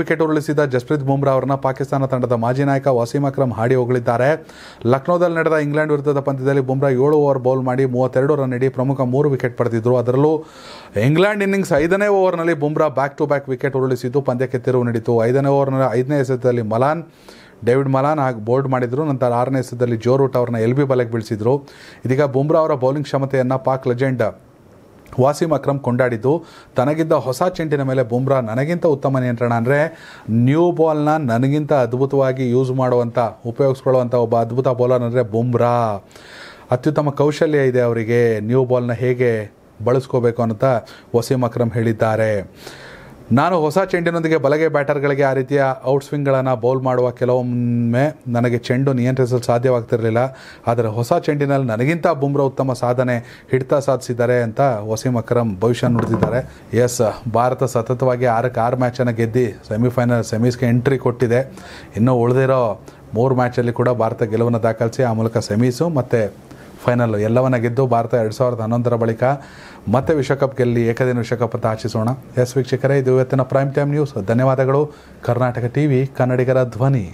wicket ಉರುಳಿಸಿದ Jasprit Bumrah ಅವರನ್ನ ಪಾಕಿಸ್ತಾನ ತಂಡದ ಮಾಜಿ ನಾಯಕ ವಸೀಮ್ ಅಕ್ರಮ್ ಹಾಡಿ ಹೋಗಲಿದ್ದಾರೆ ಲಕ್ನೋದಲ್ಲಿ ನಡೆದ ಇಂಗ್ಲೆಂಡ್ ವಿರುದ್ಧದ ಪಂದ್ಯದಲ್ಲಿ ಬುಮ್ರಾ ಏಳು ಓವರ್ ಬೌಲ್ ಮಾಡಿ ಮೂವತ್ತೆರಡು ರನ್ ನೀಡಿ ಪ್ರಮುಖ ಮೂರು ವಿಕೆಟ್ ಪಡೆದಿದ್ರು ಅದರಲ್ಲೂ ಇಂಗ್ಲೆಂಡ್ ಇನ್ನಿಂಗ್ಸ್ ಐದನೇ ಓವರ್ನಲ್ಲಿ Bumrah back to back wicket ಉರುಳಿಸಿದ್ದು ಪಂದ್ಯಕ್ಕೆ ತಿರುವು ನೀಡಿತು ಐದನೇ ಓವರ್ನ ಐದನೇ ಎಸೆತದಲ್ಲಿ ಮಲಾನ್ ಡೇವಿಡ್ ಮಲಾನ್ ಹಾಗೆ ಬೋಲ್ಡ್ ಮಾಡಿದರು ನಂತರ ಆರನೇ ಎಸೆತದಲ್ಲಿ ಜೋರೂಟ್ ಅವರನ್ನ ಎಲ್ ಬಿ ಬಲೆಗೆ ಬೀಳಿಸಿದ್ರು ಇದೀಗ ಬುಮ್ರಾ ಅವರ ಬೌಲಿಂಗ್ ಕ್ಷಮತೆಯನ್ನು ಪಾಕ್ ಲೆಜೆಂಡ್ ವಾಸಿಮ್ ಅಕ್ರಮ್ ಕೊಂಡಾಡಿದ್ದು ತನಗಿದ್ದ ಹೊಸ ಚೆಂಡಿನ ಮೇಲೆ ಬುಮ್ರಾ ನನಗಿಂತ ಉತ್ತಮ ನಿಯಂತ್ರಣ ಅಂದರೆ ನ್ಯೂ ಬಾಲ್ನ ನನಗಿಂತ ಅದ್ಭುತವಾಗಿ ಯೂಸ್ ಮಾಡುವಂಥ ಉಪಯೋಗಿಸ್ಕೊಳ್ಳುವಂಥ ಒಬ್ಬ ಅದ್ಭುತ ಬೌಲರ್ ಅಂದರೆ ಬುಮ್ರಾ ಅತ್ಯುತ್ತಮ ಕೌಶಲ್ಯ ಇದೆ ಅವರಿಗೆ ನ್ಯೂ ಬಾಲ್ನ ಹೇಗೆ ಬಳಸ್ಕೋಬೇಕು ಅಂತ ವಸೀಮ್ ಅಕ್ರಮ್ ಹೇಳಿದ್ದಾರೆ ನಾನು ಹೊಸ ಚೆಂಡಿನೊಂದಿಗೆ ಬಲಗೆ ಬ್ಯಾಟರ್ಗಳಿಗೆ ಆ ರೀತಿಯ ಔಟ್ ಸ್ವಿಂಗ್ಗಳನ್ನು ಬೌಲ್ ಮಾಡುವ ಕೆಲವೊಮ್ಮೆ ನನಗೆ ಚೆಂಡು ನಿಯಂತ್ರಿಸಲು ಸಾಧ್ಯವಾಗ್ತಿರಲಿಲ್ಲ ಆದರೆ ಹೊಸ ಚೆಂಡಿನಲ್ಲಿ ನನಗಿಂತ ಬುಮ್ರಾ ಉತ್ತಮ ಸಾಧನೆ ಹಿಡ್ತಾ ಸಾಧಿಸಿದ್ದಾರೆ ಅಂತ ವಸೀಮ್ ಅಕ್ರಮ್ ಭವಿಷ್ಯ ನುಡಿದಿದ್ದಾರೆ ಎಸ್ ಭಾರತ ಸತತವಾಗಿ ಆರಕ್ಕೆ ಆರು ಮ್ಯಾಚನ್ನು ಗೆದ್ದು ಸೆಮಿಫೈನಲ್ ಸೆಮೀಸ್ಗೆ ಎಂಟ್ರಿ ಕೊಟ್ಟಿದೆ ಇನ್ನೂ ಉಳಿದಿರೋ ಮೂರು ಮ್ಯಾಚಲ್ಲಿ ಕೂಡ ಭಾರತ ಗೆಲುವನ್ನು ದಾಖಲಿಸಿ ಆ ಮೂಲಕ ಸೆಮೀಸು ಮತ್ತು ಫೈನಲ್ ಎಲ್ಲವನ್ನ ಗೆದ್ದು ಭಾರತ ಎರಡು ಸಾವಿರದ ಹನ್ನೊಂದರ ಬಳಿಕ ಮತ್ತೆ ವಿಶ್ವಕಪ್ ಗೆಲ್ಲಿ ಏಕದಿನ ವಿಶ್ವಕಪ್ ಅಂತ ಆಚಿಸೋಣ ಎಸ್ ವೀಕ್ಷಕರೇ ಇದು ಇವತ್ತಿನ ಪ್ರೈಮ್ ಟೈಮ್ ನ್ಯೂಸ್ ಧನ್ಯವಾದಗಳು ಕರ್ನಾಟಕ ಟಿವಿ ಕನ್ನಡಿಗರ ಧ್ವನಿ